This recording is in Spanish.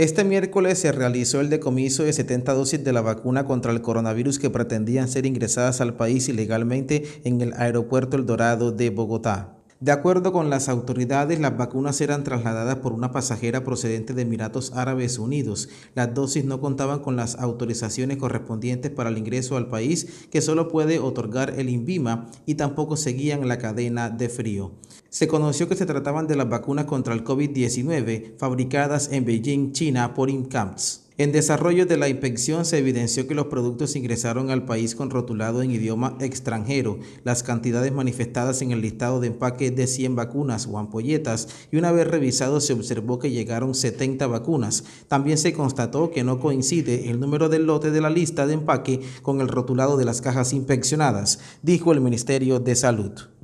Este miércoles se realizó el decomiso de 70 dosis de la vacuna contra el coronavirus que pretendían ser ingresadas al país ilegalmente en el aeropuerto El Dorado de Bogotá. De acuerdo con las autoridades, las vacunas eran trasladadas por una pasajera procedente de Emiratos Árabes Unidos. Las dosis no contaban con las autorizaciones correspondientes para el ingreso al país que solo puede otorgar el INVIMA y tampoco seguían la cadena de frío se conoció que se trataban de las vacunas contra el COVID-19 fabricadas en Beijing, China, por Imcams. En desarrollo de la inspección se evidenció que los productos ingresaron al país con rotulado en idioma extranjero, las cantidades manifestadas en el listado de empaque de 100 vacunas o ampolletas y una vez revisado se observó que llegaron 70 vacunas. También se constató que no coincide el número del lote de la lista de empaque con el rotulado de las cajas inspeccionadas, dijo el Ministerio de Salud.